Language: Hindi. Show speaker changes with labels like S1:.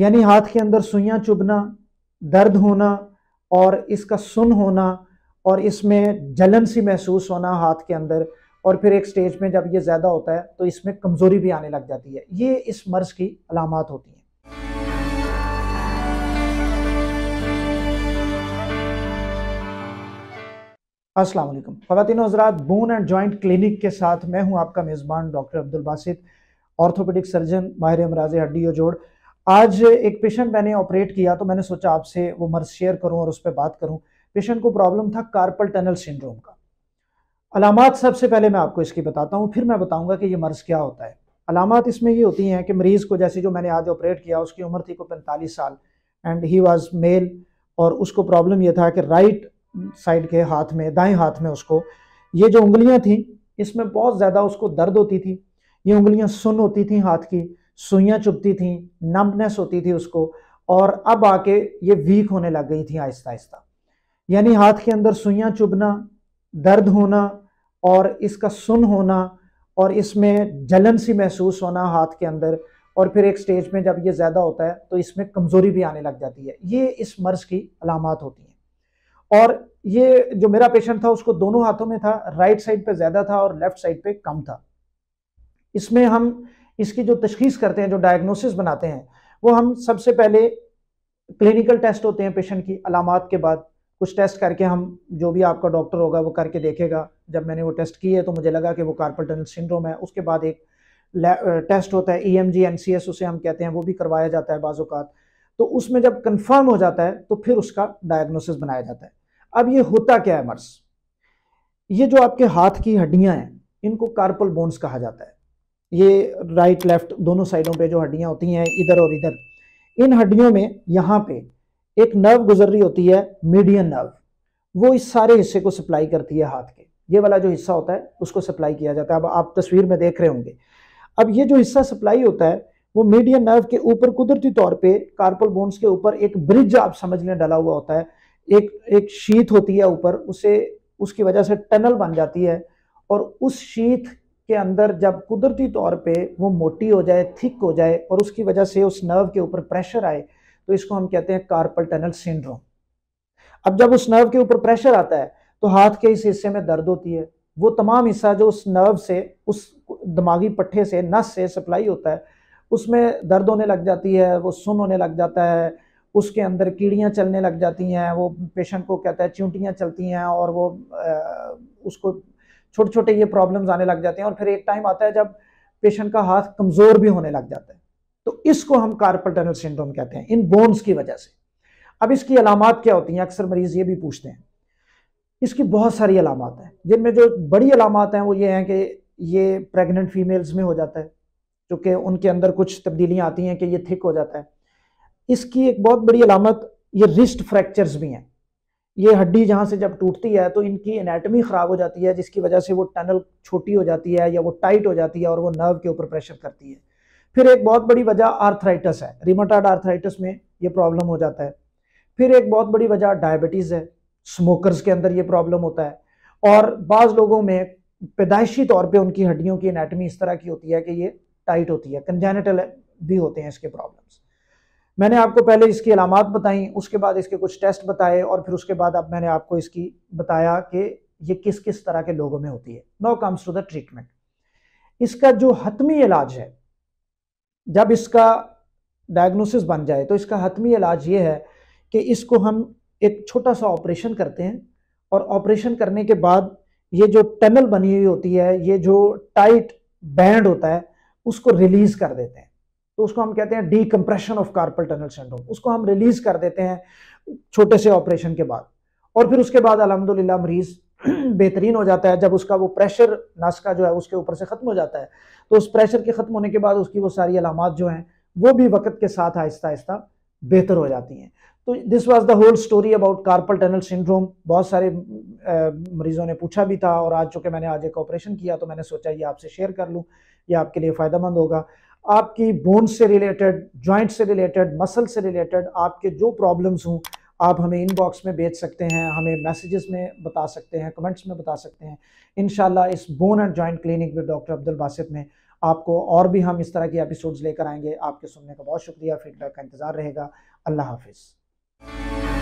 S1: यानी हाथ के अंदर सुइया चुभना दर्द होना और इसका सुन होना और इसमें जलन सी महसूस होना हाथ के अंदर और फिर एक स्टेज में जब ये ज़्यादा होता है तो इसमें कमज़ोरी भी आने लग जाती है ये इस मर्ज़ की अलामत होती हैं असला खातिन हजरात बोन एंड जॉइंट क्लिनिक के साथ मैं हूं आपका मेज़बान doctor Abdul Basit orthopaedic surgeon माहिर अमराज हड्डी और जोड़ आज एक पेशेंट मैंने ऑपरेट किया तो मैंने सोचा आपसे वो मर्ज शेयर करूं और उस पर बात करूं पेशेंट को प्रॉब्लम था कार्पल टनल सिंड्रोम का अलामत सबसे पहले मैं आपको इसकी बताता हूं फिर मैं बताऊंगा कि ये मर्ज़ क्या होता है अलामत इसमें ये होती हैं कि मरीज़ को जैसे जो मैंने आज ऑपरेट किया उसकी उम्र थी को पैंतालीस साल एंड ही वॉज मेल और उसको प्रॉब्लम यह था कि राइट साइड के हाथ में दाएँ हाथ में उसको ये जो उंगलियाँ थी इसमें बहुत ज़्यादा उसको दर्द होती थी ये उंगलियाँ सुन होती थी हाथ की सुइयाँ चुभती थी नंबनेस होती थी उसको और अब आके ये वीक होने लग गई थी आहिस्ता आहिस्ता यानी हाथ के अंदर सुइयाँ चुभना दर्द होना और इसका सुन होना और इसमें जलन सी महसूस होना हाथ के अंदर और फिर एक स्टेज में जब ये ज़्यादा होता है तो इसमें कमज़ोरी भी आने लग जाती है ये इस मर्ज़ की अलामत होती हैं और ये जो मेरा पेशेंट था उसको दोनों हाथों में था राइट साइड पे ज़्यादा था और लेफ़्ट साइड पे कम था इसमें हम इसकी जो तशखीस करते हैं जो डायग्नोसिस बनाते हैं वो हम सबसे पहले क्लिनिकल टेस्ट होते हैं पेशेंट की अलामत के बाद कुछ टेस्ट करके हम जो भी आपका डॉक्टर होगा वो करके देखेगा जब मैंने वो टेस्ट किए तो मुझे लगा कि वो कार्पल टनल सिंड्रोम है उसके बाद एक टेस्ट होता है E M G N C S उसे हम कहते हैं वो भी करवाया जाता है बाज़ात तो उसमें जब कन्फर्म हो जाता है तो फिर उसका डायग्नोसिस बनाया जाता है अब ये होता क्या है मर्स ये जो आपके हाथ की हड्डियाँ हैं इनको कार्पल बोन्स कहा जाता है ये राइट लेफ्ट दोनों साइडों पे जो हड्डियां होती हैं इधर और इधर इन हड्डियों में यहाँ पे एक नर्व गुजर रही होती है मीडियन नर्व वो इस सारे हिस्से को सप्लाई करती है हाथ के ये वाला जो हिस्सा होता है उसको सप्लाई किया जाता है अब आप तस्वीर में देख रहे होंगे अब ये जो हिस्सा सप्लाई होता है वो मीडियन नर्व के ऊपर कुदरती तौर पे कार्पल बोन्स के ऊपर एक ब्रिज आप समझ लें डला हुआ होता है एक एक शीत होती है ऊपर उसे उसकी वजह से टनल बन जाती है और उस शीत के अंदर जब कुदरती तौर पे वो मोटी हो जाए थिक हो जाए और उसकी वजह से उस नर्व के ऊपर प्रेशर आए तो इसको हम कहते हैं कार्पल टनल सिंड्रोम अब जब उस नर्व के ऊपर प्रेशर आता है तो हाथ के इस हिस्से में दर्द होती है वो तमाम हिस्सा जो उस नर्व से उस दिमागी पट्ठे से नस से सप्लाई होता है उसमें दर्द होने लग जाती है वो सुन होने लग जाता है उसके अंदर कीड़ियाँ चलने लग जाती हैं वो पेशेंट को कहता है चूंटियाँ चलती हैं और वो उसको छोटे छोटे ये प्रॉब्लम्स आने लग जाते हैं और फिर एक टाइम आता है जब पेशेंट का हाथ कमज़ोर भी होने लग जाता है तो इसको हम कार्पल टनल सिंड्रोम कहते हैं इन बोन्स की वजह से अब इसकी अलामत क्या होती हैं अक्सर मरीज़ ये भी पूछते हैं इसकी बहुत सारी अलामत हैं जिनमें जो बड़ी अलामत हैं वो ये हैं कि ये प्रेग्नेंट फीमेल्स में हो जाता है क्योंकि उनके अंदर कुछ तब्दीलियाँ आती हैं कि ये थिक हो जाता है इसकी एक बहुत बड़ी अलामत ये रिस्ट फ्रैक्चर्स भी हैं ये हड्डी जहाँ से जब टूटती है तो इनकी एनाटमी ख़राब हो जाती है जिसकी वजह से वो टनल छोटी हो जाती है या वो टाइट हो जाती है और वो नर्व के ऊपर प्रेशर करती है फिर एक बहुत बड़ी वजह आर्थराइटस है रिमोटाड आर्थराइटस में ये प्रॉब्लम हो जाता है फिर एक बहुत बड़ी वजह डायबिटीज़ है स्मोकर्स के अंदर ये प्रॉब्लम होता है और बाज़ लोगों में पैदाइशी तौर पर उनकी हड्डियों की एनाटमी इस तरह की होती है कि ये टाइट होती है कंजेनेटल भी होते हैं इसके प्रॉब्लम्स मैंने आपको पहले इसकी अलामत बताई उसके बाद इसके कुछ टेस्ट बताए और फिर उसके बाद अब मैंने आपको इसकी बताया कि ये किस किस तरह के लोगों में होती है no comes to the treatment इसका जो हतमी इलाज है जब इसका डायग्नोसिस बन जाए तो इसका हतमी इलाज ये है कि इसको हम एक छोटा सा ऑपरेशन करते हैं और ऑपरेशन करने के बाद ये जो टनल बनी हुई होती है ये जो टाइट बैंड होता है उसको रिलीज कर देते हैं तो उसको हम कहते हैं decompression of carpal tunnel syndrome उसको हम रिलीज कर देते हैं छोटे से ऑपरेशन के बाद और फिर उसके बाद अलहमदुल्ला मरीज बेहतरीन हो जाता है जब उसका वो प्रेशर नस का जो है उसके ऊपर से ख़त्म हो जाता है तो उस प्रेशर के ख़त्म होने के बाद उसकी वो सारी अलामत जो हैं वो भी वक्त के साथ आहिस्ता आहिस्ता बेहतर हो जाती हैं तो this was the whole story about carpal tunnel syndrome बहुत सारे आ, मरीजों ने पूछा भी था और आज चूँकि मैंने आज एक ऑपरेशन किया तो मैंने सोचा ये आपसे शेयर कर लूँ ये आपके लिए फ़ायदा होगा आपकी बोन से रिलेटेड जॉइंट से रिलेटेड मसल से रिलेटेड आपके जो प्रॉब्लम्स हों आप हमें इनबॉक्स में भेज सकते हैं हमें मैसेजेस में बता सकते हैं कमेंट्स में बता सकते हैं इन इस bone and joint clinic with doctor Abdul Basit में आपको और भी हम इस तरह के एपिसोड्स लेकर आएंगे आपके सुनने का बहुत शुक्रिया फीडबैक का इंतज़ार रहेगा अल्लाह हाफिज़